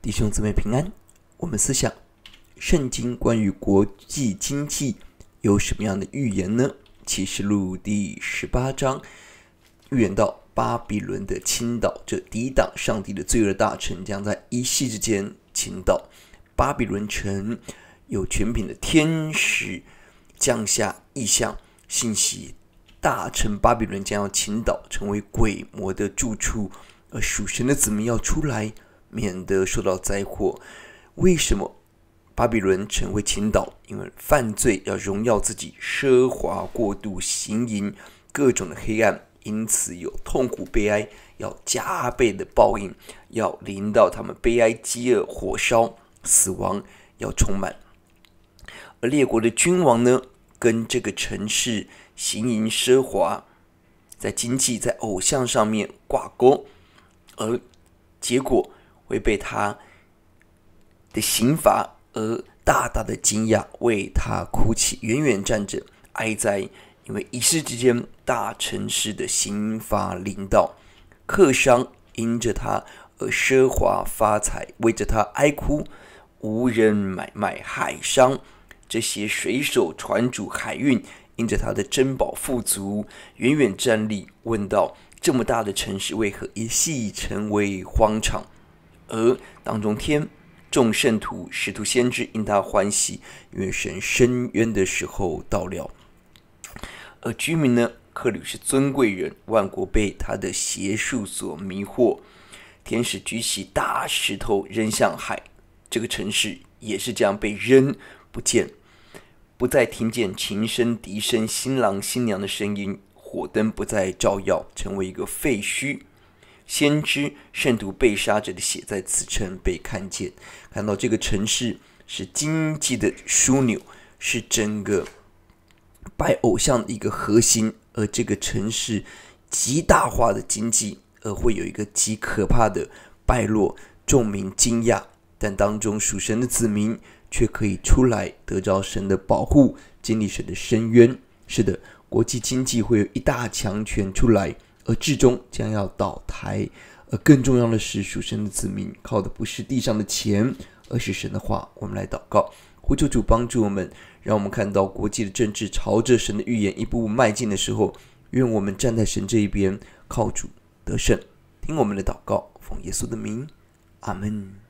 弟兄姊妹平安，我们思想圣经关于国际经济有什么样的预言呢？启示录第十八章预言到巴比伦的倾倒，这抵挡上帝的罪恶大臣将在一息之间倾倒。巴比伦城有全品的天使降下异象信息，大臣巴比伦将要倾倒，成为鬼魔的住处，而属神的子民要出来。免得受到灾祸。为什么巴比伦成为倾倒？因为犯罪要荣耀自己，奢华过度，行淫，各种的黑暗，因此有痛苦、悲哀，要加倍的报应，要临到他们，悲哀、饥饿、火烧、死亡，要充满。而列国的君王呢，跟这个城市行淫奢华，在经济、在偶像上面挂钩，而结果。会被他的刑罚而大大的惊讶，为他哭泣，远远站着哀哉，因为一时之间大城市的刑罚领导，客商因着他而奢华发财，为着他哀哭，无人买卖海商，这些水手船主海运因着他的珍宝富足，远远站立问道：这么大的城市为何一夕成为荒场？而当中天众圣徒、使徒、先知因他欢喜，愿神伸冤的时候到了。而居民呢，克吕是尊贵人，万国被他的邪术所迷惑。天使举起大石头扔向海，这个城市也是这样被扔，不见，不再听见琴声、笛声、新郎新娘的声音，火灯不再照耀，成为一个废墟。先知圣徒被杀者的血在此城被看见，看到这个城市是经济的枢纽，是整个拜偶像的一个核心，而这个城市极大化的经济，而会有一个极可怕的败落，众民惊讶，但当中属神的子民却可以出来得着神的保护，经历神的深渊。是的，国际经济会有一大强权出来。而至终将要倒台。而更重要的是，属神的子民靠的不是地上的钱，而是神的话。我们来祷告，求主帮助我们，让我们看到国际的政治朝着神的预言一步步迈进的时候，愿我们站在神这一边，靠主得胜。听我们的祷告，奉耶稣的名，阿门。